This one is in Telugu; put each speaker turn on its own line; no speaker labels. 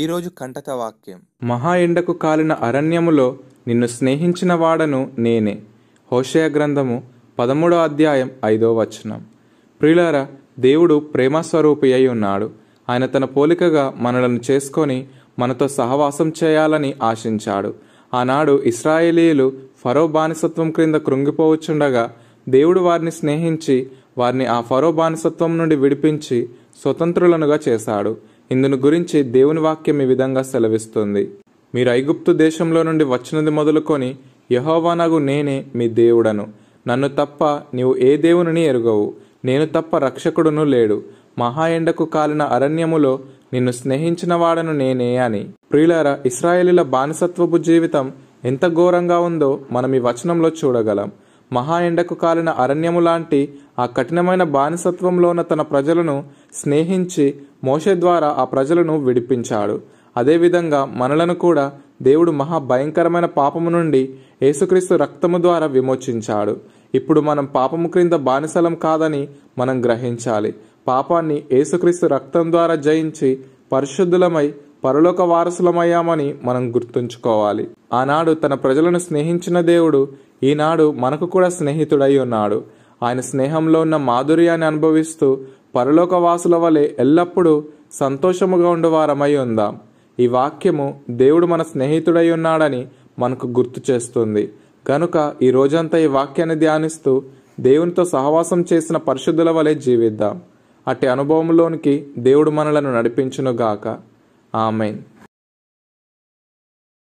ఈరోజు కంటక వాక్యం మహా ఎండకు కాలిన అరణ్యములో నిన్ను స్నేహించిన వాడను నేనే హోషయ గ్రంథము పదమూడో అధ్యాయం ఐదో వచనం ప్రిలార దేవుడు ప్రేమస్వరూపి అయి ఉన్నాడు ఆయన తన పోలికగా మనలను చేసుకొని మనతో సహవాసం చేయాలని ఆశించాడు ఆనాడు ఇస్రాయేలీలు ఫరో బానిసత్వం క్రింద కృంగిపోవచ్చుండగా దేవుడు వారిని స్నేహించి వారిని ఆ ఫరో బానిసత్వం నుండి విడిపించి స్వతంత్రులనుగా చేశాడు ఇందును గురించి దేవుని వాక్యం ఈ విధంగా సెలవిస్తుంది మీరు ఐగుప్తు దేశంలో నుండి వచ్చినది మొదలుకొని యహోవానగు నేనే మీ దేవుడను నన్ను తప్ప నీవు ఏ దేవునిని ఎరుగవు నేను తప్ప రక్షకుడును లేడు మహా ఎండకు కాలిన అరణ్యములో నిన్ను స్నేహించిన వాడను నేనే అని ప్రియులార ఇస్రాయేలీల బానిసత్వపు జీవితం ఎంత ఘోరంగా ఉందో మనం ఈ వచనంలో చూడగలం మహా ఎండకు కాలిన అరణ్యము లాంటి ఆ కఠినమైన బానిసత్వంలోన తన ప్రజలను స్నేహించి మోషే ద్వారా ఆ ప్రజలను విడిపించాడు అదేవిధంగా మనలను కూడా దేవుడు మహా భయంకరమైన పాపము నుండి యేసుక్రీస్తు రక్తము ద్వారా విమోచించాడు ఇప్పుడు మనం పాపము క్రింద బానిసలం కాదని మనం గ్రహించాలి పాపాన్ని యేసుక్రీస్తు రక్తం ద్వారా జయించి పరిశుద్ధులమై పరలోక వారసులమయ్యామని మనం గుర్తుంచుకోవాలి ఆనాడు తన ప్రజలను స్నేహించిన దేవుడు ఈనాడు మనకు కూడా స్నేహితుడై ఉన్నాడు ఆయన స్నేహంలో ఉన్న మాధుర్యాన్ని అనుభవిస్తూ పరలోక వాసుల వలె ఎల్లప్పుడూ సంతోషముగా ఉండేవారమై ఉందాం ఈ వాక్యము దేవుడు మన స్నేహితుడై ఉన్నాడని మనకు గుర్తు చేస్తుంది కనుక ఈ రోజంతా ఈ వాక్యాన్ని ధ్యానిస్తూ దేవునితో సహవాసం చేసిన పరిశుద్ధుల వలె జీవిద్దాం అట్టి అనుభవంలోనికి దేవుడు మనలను నడిపించునుగాక ஆமேன்